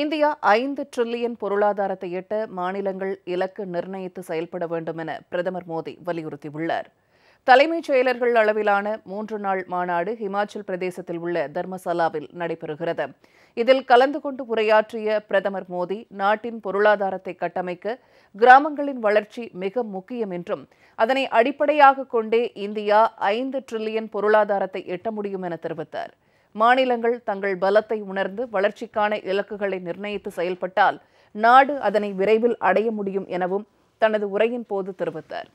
India ஐந்து trillion பொருளாதாரத்தை எட்ட மாநிலங்கள் இலக்கு நிர்ணயித்து செயல்பட வேண்டும் என பிரதமர் மோடி வலியுறுத்தியுள்ளார் தலைமைச் செயலர்கள் அளவிலான மூன்று நாள் மாநாடு ஹிமாச்சல் பிரதேசத்தில் உள்ள தர்மசாலாவில் நடைபெறுகிறது இதில் கலந்து கொண்டு உரையாற்றிய பிரதமர் மோடி நாட்டின் பொருளாதாரத்தை கட்டமைக்க கிராமங்களின் வளர்ச்சி மிக முக்கியம் என்றும் அதனை அடிப்படையாக கொண்டே இந்தியா ஐந்து டிரில்லியன் பொருளாதாரத்தை எட்ட முடியும் என தெரிவித்தாா் மாநிலங்கள் தங்கள் பலத்தை உணர்ந்து வளர்ச்சிக்கான இலக்குகளை நிர்ணயித்து செயல்பட்டால் நாடு அதனை விரைவில் அடைய முடியும் எனவும் தனது உரையின் போது தெரிவித்தார்